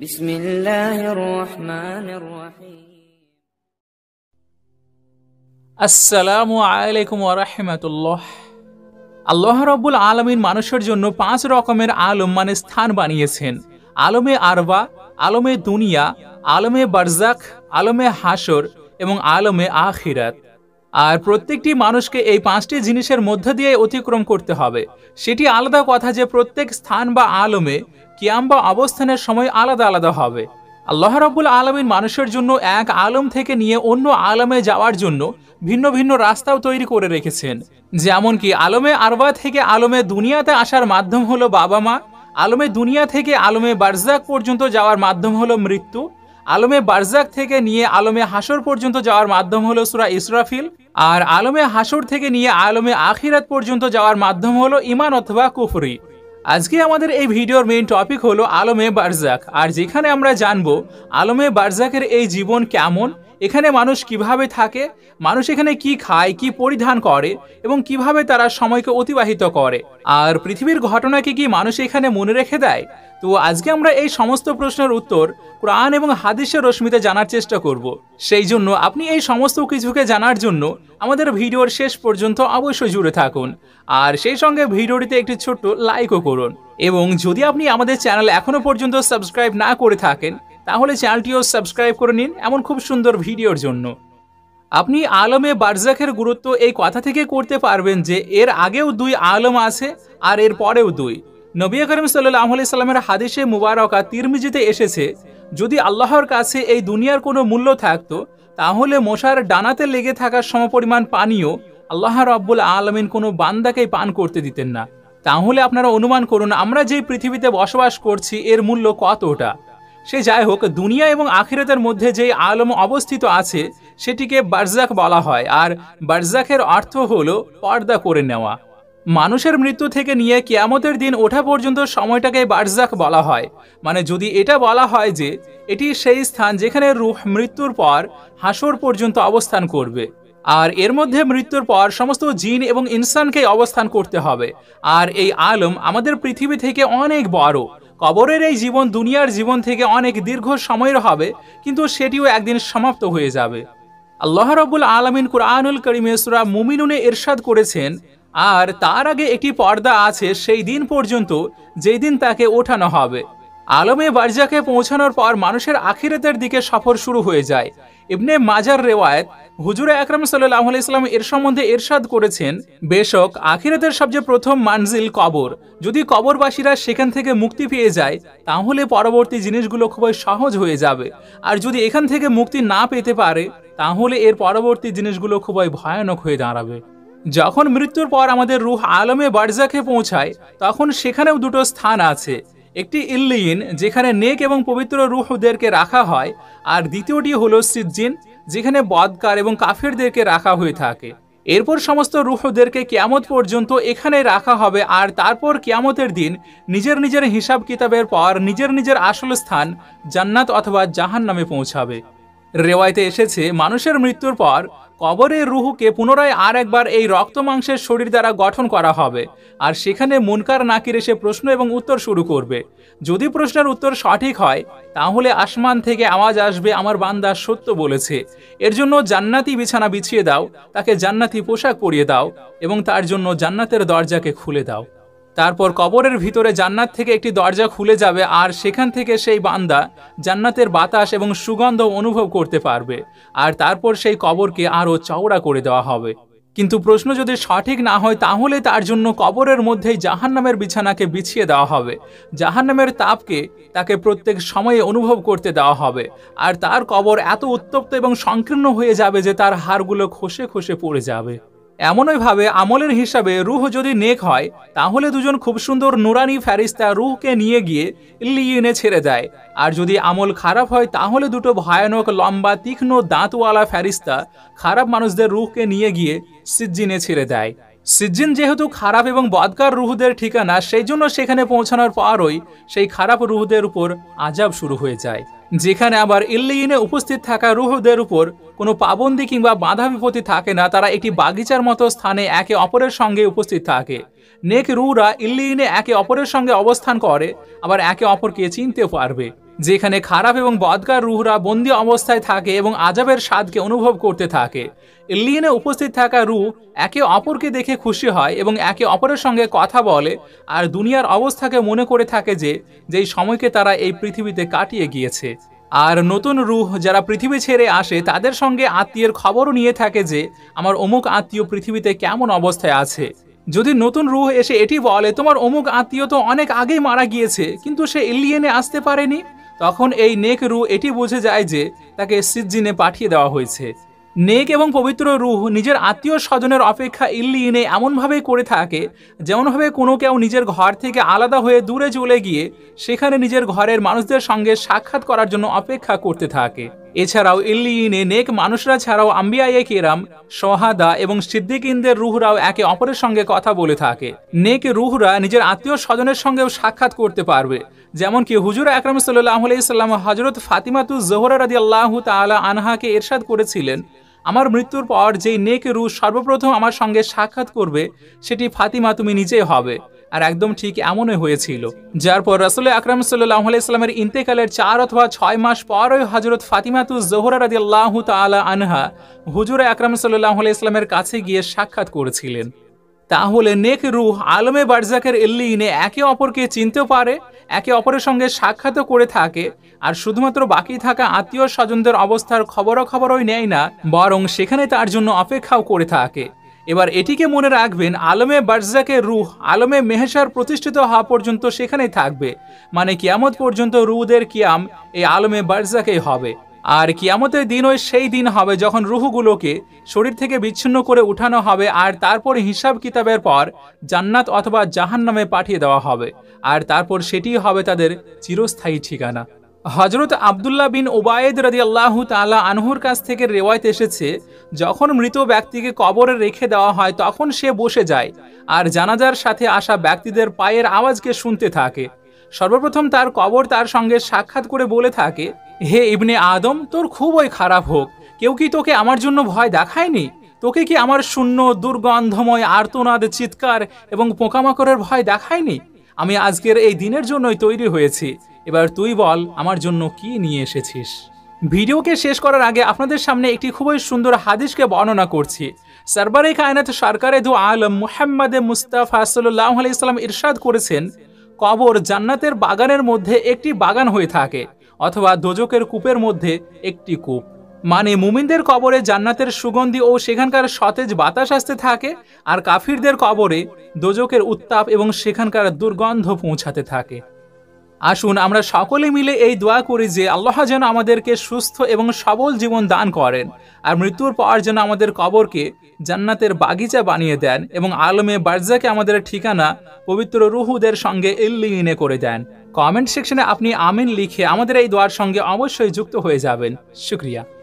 بسم الله الرحمن الرحيم السلام আলাইকুম রাহমাতুল্লাহ আল্লাহ রব্বুল আলমিন মানুষের জন্য পাঁচ রকমের আলম মানে স্থান বানিয়েছেন আলমে আরবা আলমে দুনিয়া আলমে বারজাক আলমে হাসর এবং আলমে আখিরাত আর প্রত্যেকটি মানুষকে এই পাঁচটি জিনিসের মধ্য দিয়ে অতিক্রম করতে হবে সেটি আলাদা কথা যে প্রত্যেক স্থান বা আলমে কিয়াম বা অবস্থানের সময় আলাদা আলাদা হবে আল্লাহ রাবুল আলমিন মানুষের জন্য এক আলম থেকে নিয়ে অন্য আলমে যাওয়ার জন্য ভিন্ন ভিন্ন রাস্তাও তৈরি করে রেখেছেন যেমন কি আলমে আরবা থেকে আলমে দুনিয়াতে আসার মাধ্যম হলো বাবা মা আলমে দুনিয়া থেকে আলমে বারজাক পর্যন্ত যাওয়ার মাধ্যম হলো মৃত্যু আলমে বারজাক থেকে নিয়ে আলমে হাসর পর্যন্ত যাওয়ার মাধ্যম হলো সুরা ইসরাফিল আর আলমে হাসর থেকে নিয়ে আলমে আখিরাত পর্যন্ত যাওয়ার মাধ্যম হলো ইমান অথবা কুফরি আজকে আমাদের এই ভিডিওর মেইন টপিক হলো আলমে বারজাক আর যেখানে আমরা জানবো আলমে বারজাকের এই জীবন কেমন এখানে মানুষ কিভাবে থাকে মানুষ এখানে কি খায় কি পরিধান করে এবং কিভাবে তারা সময়কে অতিবাহিত করে আর পৃথিবীর ঘটনাকে কি মানুষ এখানে মনে রেখে দেয় তো আজকে আমরা এই সমস্ত প্রশ্নের উত্তর কোরআন এবং হাদিসের রশ্মিতে জানার চেষ্টা করব সেই জন্য আপনি এই সমস্ত কিছুকে জানার জন্য আমাদের ভিডিওর শেষ পর্যন্ত অবশ্যই জুড়ে থাকুন আর সেই সঙ্গে ভিডিওটিতে একটি ছোট্ট লাইকও করুন এবং যদি আপনি আমাদের চ্যানেল এখনও পর্যন্ত সাবস্ক্রাইব না করে থাকেন তাহলে চ্যানেলটিও সাবস্ক্রাইব করে নিন এমন খুব সুন্দর ভিডিওর জন্য আপনি আলমে বারজাকের গুরুত্ব এই কথা থেকে করতে পারবেন যে এর আগেও দুই আলম আছে আর এর পরেও দুই নবী করিম সাল্লাহ সাল্লামের হাদিসে মুবারকা তিরমিজিতে এসেছে যদি আল্লাহর কাছে এই দুনিয়ার কোনো মূল্য থাকত তাহলে মশার ডানাতে লেগে থাকার সমপরিমাণ পানীয় আল্লাহ রব্বুল আলমিন কোনো বান্দাকে পান করতে দিতেন না তাহলে আপনারা অনুমান করুন আমরা যেই পৃথিবীতে বসবাস করছি এর মূল্য কতটা সে যাই হোক দুনিয়া এবং আখিরাতের মধ্যে যে আলম অবস্থিত আছে সেটিকে বারজাক বলা হয় আর বারজাকের অর্থ হলো পর্দা করে নেওয়া মানুষের মৃত্যু থেকে নিয়ে কেয়ামতের দিন ওঠা পর্যন্ত সময়টাকে বারজাক বলা হয় মানে যদি এটা বলা হয় যে এটি সেই স্থান যেখানে রুহ মৃত্যুর পর হাসর পর্যন্ত অবস্থান করবে আর এর মধ্যে মৃত্যুর পর সমস্ত জিন এবং ইনসানকে অবস্থান করতে হবে আর এই আলম আমাদের পৃথিবী থেকে অনেক বড় কবরের এই জীবন দুনিয়ার জীবন থেকে অনেক দীর্ঘ সময়ের হবে কিন্তু সেটিও একদিন সমাপ্ত হয়ে যাবে আল্লাহ রবুল আলমিন কুরআনুল করিমেসরা মুমিনুনে এরশাদ করেছেন আর তার আগে একটি পর্দা আছে সেই দিন পর্যন্ত যেই দিন তাকে ওঠানো হবে আলমে বার্জাকে পৌঁছানোর পর মানুষের আখিরাতের দিকে সফর শুরু হয়ে যায় ইবনে মাজার রেওয়ায়ত হুজুরে আকরম সাল্লাহ ইসলাম এর সম্বন্ধে এরশাদ করেছেন বেশক আখিরাতের সবচেয়ে প্রথম মানজিল কবর যদি কবরবাসীরা সেখান থেকে মুক্তি পেয়ে যায় তাহলে পরবর্তী জিনিসগুলো খুবই সহজ হয়ে যাবে আর যদি এখান থেকে মুক্তি না পেতে পারে তাহলে এর পরবর্তী জিনিসগুলো খুবই ভয়ানক হয়ে দাঁড়াবে যখন মৃত্যুর পর আমাদের রুহ আলমে বার্জাকে পৌঁছায় তখন সেখানেও দুটো স্থান আছে একটি ইল্লিন যেখানে নেক এবং পবিত্র রুহদেরকে রাখা হয় আর দ্বিতীয়টি হল সিজ্জিন যেখানে বদকার এবং কাফেরদেরকে রাখা হয়ে থাকে এরপর সমস্ত রুহদেরকে কেয়ামত পর্যন্ত এখানে রাখা হবে আর তারপর কেয়ামতের দিন নিজের নিজের হিসাব কিতাবের পর নিজের নিজের আসল স্থান জান্নাত অথবা জাহান নামে পৌঁছাবে রেওয়ায়তে এসেছে মানুষের মৃত্যুর পর কবরের রুহুকে পুনরায় আর একবার এই রক্ত মাংসের শরীর দ্বারা গঠন করা হবে আর সেখানে মুনকার নাকির এসে প্রশ্ন এবং উত্তর শুরু করবে যদি প্রশ্নের উত্তর সঠিক হয় তাহলে আসমান থেকে আওয়াজ আসবে আমার বান্দা সত্য বলেছে এর জন্য জান্নাতি বিছানা বিছিয়ে দাও তাকে জান্নাতি পোশাক পরিয়ে দাও এবং তার জন্য জান্নাতের দরজাকে খুলে দাও তারপর কবরের ভিতরে জান্নাত থেকে একটি দরজা খুলে যাবে আর সেখান থেকে সেই বান্দা জান্নাতের বাতাস এবং সুগন্ধ অনুভব করতে পারবে আর তারপর সেই কবরকে আরও চওড়া করে দেওয়া হবে কিন্তু প্রশ্ন যদি সঠিক না হয় তাহলে তার জন্য কবরের মধ্যেই জাহান্নামের বিছানাকে বিছিয়ে দেওয়া হবে জাহান্নামের তাপকে তাকে প্রত্যেক সময়ে অনুভব করতে দেওয়া হবে আর তার কবর এত উত্তপ্ত এবং সংকীর্ণ হয়ে যাবে যে তার হাড়গুলো খসে খসে পড়ে যাবে এমনইভাবে আমলের হিসাবে রুহ যদি নেক হয় তাহলে দুজন খুব সুন্দর নুরানি ফ্যারিস্তা রুহকে নিয়ে গিয়ে লিয়েনে ছেড়ে দেয় আর যদি আমল খারাপ হয় তাহলে দুটো ভয়ানক লম্বা তীক্ষ্ণ দাঁতওয়ালা ফ্যারিস্তা খারাপ মানুষদের রুহকে নিয়ে গিয়ে সিজ্জিনে ছেড়ে দেয় সিজ্জিন যেহেতু খারাপ এবং বদকার রুহদের ঠিকানা সেই জন্য সেখানে পৌঁছানোর পরই সেই খারাপ রুহদের উপর আজাব শুরু হয়ে যায় যেখানে আবার ইল্লিনে উপস্থিত থাকা রুহদের উপর কোনো পাবন্দি কিংবা বাধা বিপত্তি থাকে না তারা একটি বাগিচার মতো স্থানে একে অপরের সঙ্গে উপস্থিত থাকে নেক রুরা ইল্লিয়িনে একে অপরের সঙ্গে অবস্থান করে আবার একে অপরকে চিনতে পারবে যেখানে খারাপ এবং বদকার রুহরা বন্দি অবস্থায় থাকে এবং আজাবের স্বাদকে অনুভব করতে থাকে লিয়েনে উপস্থিত থাকা রু একে অপরকে দেখে খুশি হয় এবং একে অপরের সঙ্গে কথা বলে আর দুনিয়ার অবস্থাকে মনে করে থাকে যে যেই সময়কে তারা এই পৃথিবীতে কাটিয়ে গিয়েছে আর নতুন রুহ যারা পৃথিবী ছেড়ে আসে তাদের সঙ্গে আত্মীয়ের খবরও নিয়ে থাকে যে আমার অমুক আত্মীয় পৃথিবীতে কেমন অবস্থায় আছে যদি নতুন রুহ এসে এটি বলে তোমার অমুক আত্মীয় তো অনেক আগেই মারা গিয়েছে কিন্তু সে এলিয়েনে আসতে পারেনি তখন এই নেক রু এটি বুঝে যায় যে তাকে সিজ্জিনে পাঠিয়ে দেওয়া হয়েছে নেক এবং পবিত্র রুহ নিজের আত্মীয় স্বজনের অপেক্ষা ইল্লিনে এমনভাবেই করে থাকে যেমনভাবে কোনো কেউ নিজের ঘর থেকে আলাদা হয়ে দূরে চলে গিয়ে সেখানে নিজের ঘরের মানুষদের সঙ্গে সাক্ষাৎ করার জন্য অপেক্ষা করতে থাকে এছাড়াও ইল্লিয়িনে নেক মানুষরা ছাড়াও আম্বিয়ায়ে কেরাম সহাদা এবং সিদ্দিকিনদের রুহরাও একে অপরের সঙ্গে কথা বলে থাকে নেক রুহরা নিজের আত্মীয় স্বজনের সঙ্গেও সাক্ষাৎ করতে পারবে যেমন কি হুজুর আকরম সাল্লাহ আলাইসাল্লাম হজরত ফাতিমাতু জোহরা রাজি আল্লাহ তালা আনহাকে এরশাদ করেছিলেন আমার মৃত্যুর পর যেই নেক রু সর্বপ্রথম আমার সঙ্গে সাক্ষাৎ করবে সেটি ফাতিমা তুমি নিজেই হবে আর একদম ঠিক এমনই হয়েছিল যার পর রাসুল আকরাম সাল্লাহ ইসলামের ইন্তেকালের চার অথবা ছয় মাস পরই হজরত ফাতিমাতু জোহরা রাজি আল্লাহ তালা আনহা হুজুর আকরাম সাল্লাহ ইসলামের কাছে গিয়ে সাক্ষাৎ করেছিলেন তাহলে নেক রুহ আলমে বারজাকের এল্লিনে একে অপরকে চিনতে পারে একে অপরের সঙ্গে সাক্ষাৎও করে থাকে আর শুধুমাত্র বাকি থাকা আত্মীয় স্বজনদের অবস্থার খবরাখবরই নেয় না বরং সেখানে তার জন্য অপেক্ষাও করে থাকে এবার এটিকে মনে রাখবেন আলমে বার্জাকের রুহ আলমে মেহেসার প্রতিষ্ঠিত হওয়া পর্যন্ত সেখানেই থাকবে মানে কিয়ামত পর্যন্ত রুদের কিয়াম এই আলমে বার্জাকেই হবে আর কিয়ামতের দিন ওই সেই দিন হবে যখন রুহুগুলোকে শরীর থেকে বিচ্ছিন্ন করে উঠানো হবে আর তারপর হিসাব কিতাবের পর জান্নাত অথবা জাহান্নামে পাঠিয়ে দেওয়া হবে আর তারপর সেটি হবে তাদের চিরস্থায়ী ঠিকানা হজরত আবদুল্লাহ বিন ওবায়েদ রাজি আল্লাহ তালা আনহুর কাছ থেকে রেওয়ায়ত এসেছে যখন মৃত ব্যক্তিকে কবরে রেখে দেওয়া হয় তখন সে বসে যায় আর জানাজার সাথে আসা ব্যক্তিদের পায়ের আওয়াজকে শুনতে থাকে সর্বপ্রথম তার কবর তার সঙ্গে সাক্ষাৎ করে বলে থাকে হে ইবনে আদম তোর খুবই খারাপ হোক কেউ কি তোকে আমার জন্য ভয় দেখায়নি তোকে কি আমার শূন্য দুর্গন্ধময় আর্তনাদ চিৎকার এবং পোকামাকড়ের ভয় দেখায়নি আমি আজকের এই দিনের জন্যই তৈরি হয়েছি এবার তুই বল আমার জন্য কি নিয়ে এসেছিস ভিডিওকে শেষ করার আগে আপনাদের সামনে একটি খুবই সুন্দর হাদিসকে বর্ণনা করছি সরবারে কায়নাত সরকারে দু আলম মুহাম্মদ মুস্তাফা সাল্লাহ ইসলাম ইরশাদ করেছেন কবর জান্নাতের বাগানের মধ্যে একটি বাগান হয়ে থাকে অথবা দোজকের কূপের মধ্যে একটি কূপ মানে মুমিনদের কবরে জান্নাতের সুগন্ধি ও সেখানকার সতেজ বাতাস আসতে থাকে আর কাফিরদের কবরে দোজকের উত্তাপ এবং সেখানকার দুর্গন্ধ পৌঁছাতে থাকে আসুন আমরা সকলে মিলে এই দোয়া করি যে আল্লাহ যেন আমাদেরকে সুস্থ এবং সবল জীবন দান করেন আর মৃত্যুর পর যেন আমাদের কবরকে জান্নাতের বাগিচা বানিয়ে দেন এবং আলমে বার্জাকে আমাদের ঠিকানা পবিত্র রুহুদের সঙ্গে ইল্লিনে করে দেন কমেন্ট সেকশনে আপনি আমিন লিখে আমাদের এই দোয়ার সঙ্গে অবশ্যই যুক্ত হয়ে যাবেন শুক্রিয়া